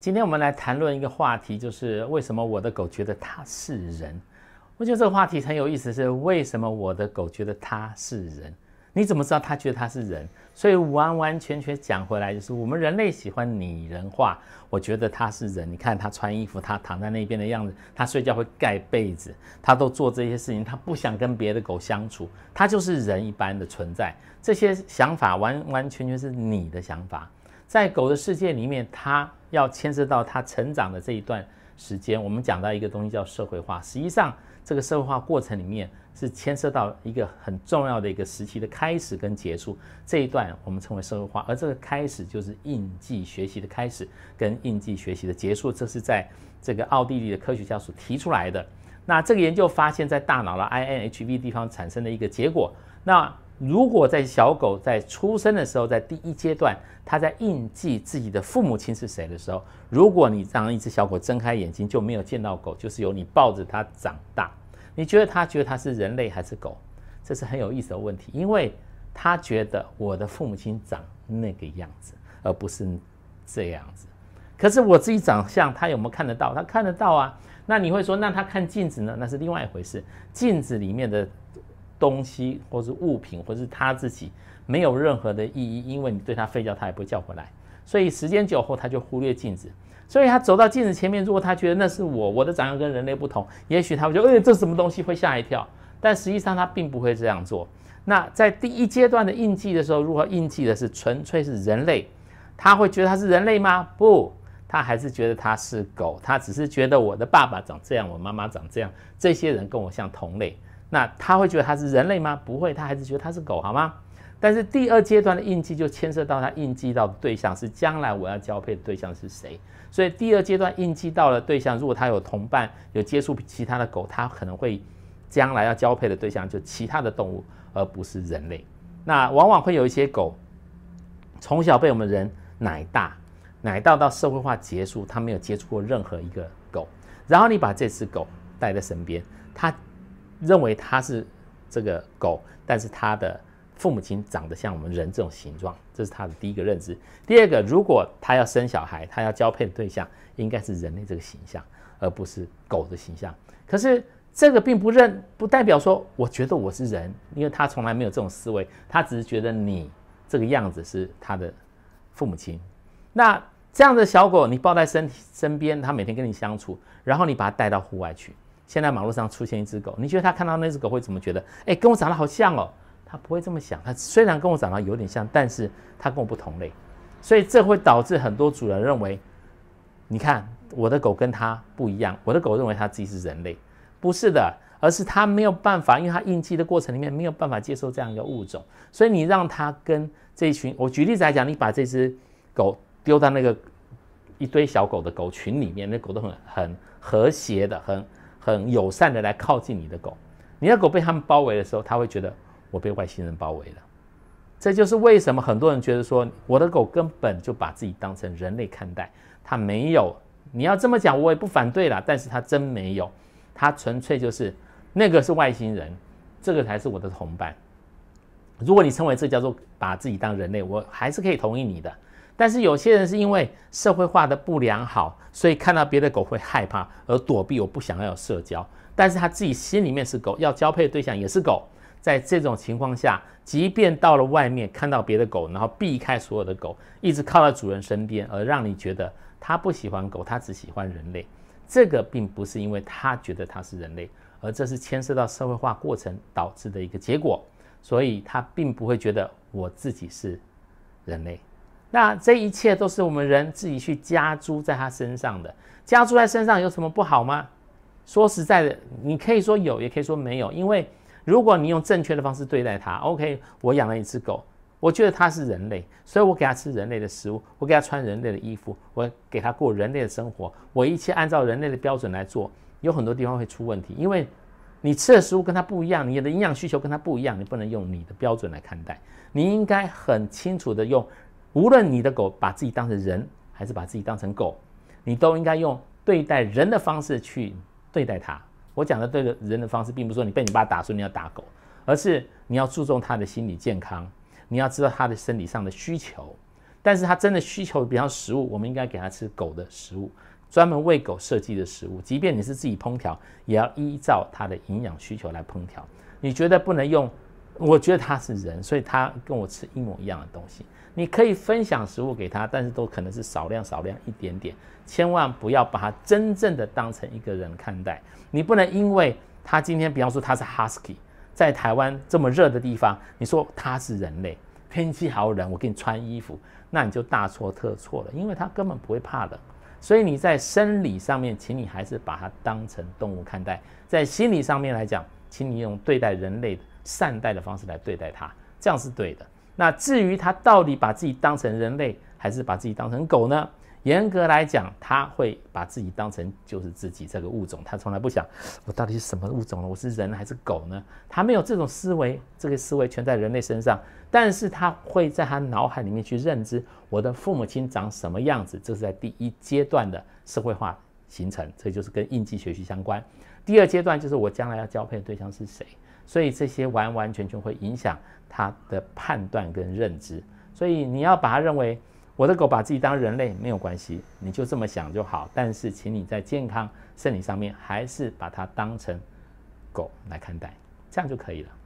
今天我们来谈论一个话题，就是为什么我的狗觉得它是人？我觉得这个话题很有意思，是为什么我的狗觉得它是人？你怎么知道它觉得它是人？所以完完全全讲回来就是，我们人类喜欢拟人化。我觉得它是人，你看它穿衣服，它躺在那边的样子，它睡觉会盖被子，它都做这些事情，它不想跟别的狗相处，它就是人一般的存在。这些想法完完全全是你的想法。在狗的世界里面，它要牵涉到它成长的这一段时间。我们讲到一个东西叫社会化，实际上这个社会化过程里面是牵涉到一个很重要的一个时期的开始跟结束。这一段我们称为社会化，而这个开始就是印记学习的开始，跟印记学习的结束。这是在这个奥地利的科学家所提出来的。那这个研究发现，在大脑的 i n h v 地方产生的一个结果。那如果在小狗在出生的时候，在第一阶段，它在印记自己的父母亲是谁的时候，如果你让一只小狗睁开眼睛就没有见到狗，就是由你抱着它长大，你觉得它觉得它是人类还是狗？这是很有意思的问题，因为它觉得我的父母亲长那个样子，而不是这样子。可是我自己长相，它有没有看得到？它看得到啊。那你会说，那它看镜子呢？那是另外一回事。镜子里面的。东西或是物品，或是他自己，没有任何的意义，因为你对他吠叫，他也不会叫回来。所以时间久后，他就忽略镜子。所以他走到镜子前面，如果他觉得那是我，我的长相跟人类不同，也许他会觉哎诶，这什么东西？”会吓一跳。但实际上他并不会这样做。那在第一阶段的印记的时候，如何印记的是纯粹是人类？他会觉得他是人类吗？不，他还是觉得他是狗。他只是觉得我的爸爸长这样，我妈妈长这样，这些人跟我像同类。那他会觉得他是人类吗？不会，他还是觉得他是狗，好吗？但是第二阶段的印记就牵涉到他印记到的对象是将来我要交配的对象是谁。所以第二阶段印记到了对象，如果他有同伴有接触其他的狗，他可能会将来要交配的对象就其他的动物，而不是人类。那往往会有一些狗从小被我们人奶大，奶到到社会化结束，他没有接触过任何一个狗。然后你把这只狗带在身边，它。认为它是这个狗，但是它的父母亲长得像我们人这种形状，这是它的第一个认知。第二个，如果它要生小孩，它要交配的对象应该是人类这个形象，而不是狗的形象。可是这个并不认，不代表说我觉得我是人，因为他从来没有这种思维，他只是觉得你这个样子是他的父母亲。那这样的小狗，你抱在身体身边，它每天跟你相处，然后你把它带到户外去。现在马路上出现一只狗，你觉得它看到那只狗会怎么觉得？哎，跟我长得好像哦。它不会这么想。它虽然跟我长得有点像，但是它跟我不同类，所以这会导致很多主人认为，你看我的狗跟它不一样。我的狗认为它自己是人类，不是的，而是它没有办法，因为它应激的过程里面没有办法接受这样一个物种。所以你让它跟这一群，我举例子来讲，你把这只狗丢到那个一堆小狗的狗群里面，那狗都很很和谐的，很。很友善的来靠近你的狗，你的狗被他们包围的时候，他会觉得我被外星人包围了。这就是为什么很多人觉得说我的狗根本就把自己当成人类看待，他没有。你要这么讲，我也不反对了。但是它真没有，它纯粹就是那个是外星人，这个才是我的同伴。如果你称为这叫做把自己当人类，我还是可以同意你的。但是有些人是因为社会化的不良好，所以看到别的狗会害怕而躲避。我不想要有社交，但是他自己心里面是狗，要交配对象也是狗。在这种情况下，即便到了外面看到别的狗，然后避开所有的狗，一直靠在主人身边，而让你觉得他不喜欢狗，他只喜欢人类。这个并不是因为他觉得他是人类，而这是牵涉到社会化过程导致的一个结果。所以他并不会觉得我自己是人类。那这一切都是我们人自己去加注在他身上的，加注在身上有什么不好吗？说实在的，你可以说有，也可以说没有。因为如果你用正确的方式对待它，OK，我养了一只狗，我觉得它是人类，所以我给它吃人类的食物，我给它穿人类的衣服，我给它过人类的生活，我一切按照人类的标准来做，有很多地方会出问题。因为你吃的食物跟它不一样，你的营养需求跟它不一样，你不能用你的标准来看待，你应该很清楚的用。无论你的狗把自己当成人，还是把自己当成狗，你都应该用对待人的方式去对待它。我讲的对的人的方式，并不是说你被你爸打说你要打狗，而是你要注重它的心理健康，你要知道它的生理上的需求。但是它真的需求，比方食物，我们应该给它吃狗的食物，专门为狗设计的食物。即便你是自己烹调，也要依照它的营养需求来烹调。你觉得不能用？我觉得它是人，所以它跟我吃一模一样的东西。你可以分享食物给他，但是都可能是少量少量一点点，千万不要把它真正的当成一个人看待。你不能因为他今天，比方说他是 husky，在台湾这么热的地方，你说他是人类，天气好冷，我给你穿衣服，那你就大错特错了，因为他根本不会怕冷。所以你在生理上面，请你还是把它当成动物看待；在心理上面来讲，请你用对待人类善待的方式来对待它，这样是对的。那至于他到底把自己当成人类，还是把自己当成狗呢？严格来讲，他会把自己当成就是自己这个物种，他从来不想我到底是什么物种了，我是人还是狗呢？他没有这种思维，这个思维全在人类身上。但是他会在他脑海里面去认知我的父母亲长什么样子，这是在第一阶段的社会化形成，这就是跟印记学习相关。第二阶段就是我将来要交配的对象是谁。所以这些完完全全会影响他的判断跟认知，所以你要把他认为我的狗把自己当人类没有关系，你就这么想就好。但是，请你在健康生理上面还是把它当成狗来看待，这样就可以了。